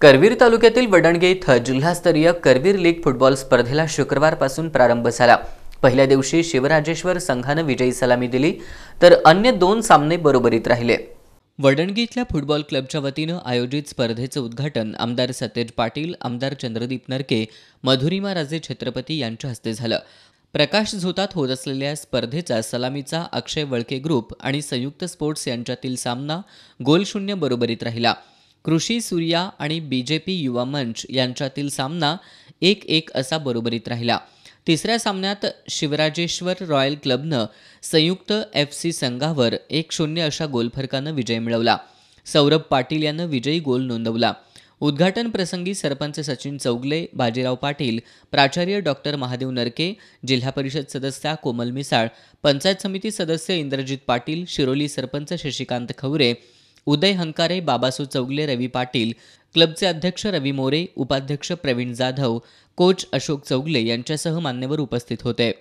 करवीर तालुक्यातील वडणगे इथं जिल्हास्तरीय करवीर लीग फुटबॉल स्पर्धेला शुक्रवारपासून प्रारंभ झाला पहिल्या दिवशी शिवराजेश्वर संघानं विजयी सलामी दिली तर अन्य दोन सामने बरोबरीत राहिले वडणगे इथल्या फुटबॉल क्लबच्या वतीनं आयोजित स्पर्धेचं उद्घाटन आमदार सतेज पाटील आमदार चंद्रदीप नरके मधुरिमा राजे छत्रपती यांच्या हस्ते झालं प्रकाश झोतात होत असलेल्या स्पर्धेचा सलामीचा अक्षय वळके ग्रुप आणि संयुक्त स्पोर्ट्स यांच्यातील सामना गोलशून्य बरोबरीत राहिला कृषी सूर्या आणि बी जे पी युवा मंच यांच्यातील सामना एक एक असा बरोबरीत राहिला तिसऱ्या सामन्यात शिवराजेश्वर रॉयल क्लबनं संयुक्त एफ सी संघावर एक शून्य अशा गोलफरकानं विजय मिळवला सौरभ पाटील यानं विजयी गोल नोंदवला उद्घाटन प्रसंगी सरपंच सचिन चौगले बाजीराव पाटील प्राचार्य डॉक्टर महादेव नरके जिल्हा परिषद सदस्या कोमल मिसाळ पंचायत समिती सदस्य इंद्रजित पाटील शिरोली सरपंच शशिकांत खवरे उदय हंकारे बाबासू चौगले रवी पाटील क्लबचे अध्यक्ष रवी मोरे उपाध्यक्ष प्रवीण जाधव कोच अशोक चौगले यांच्यासह मान्यवर उपस्थित होते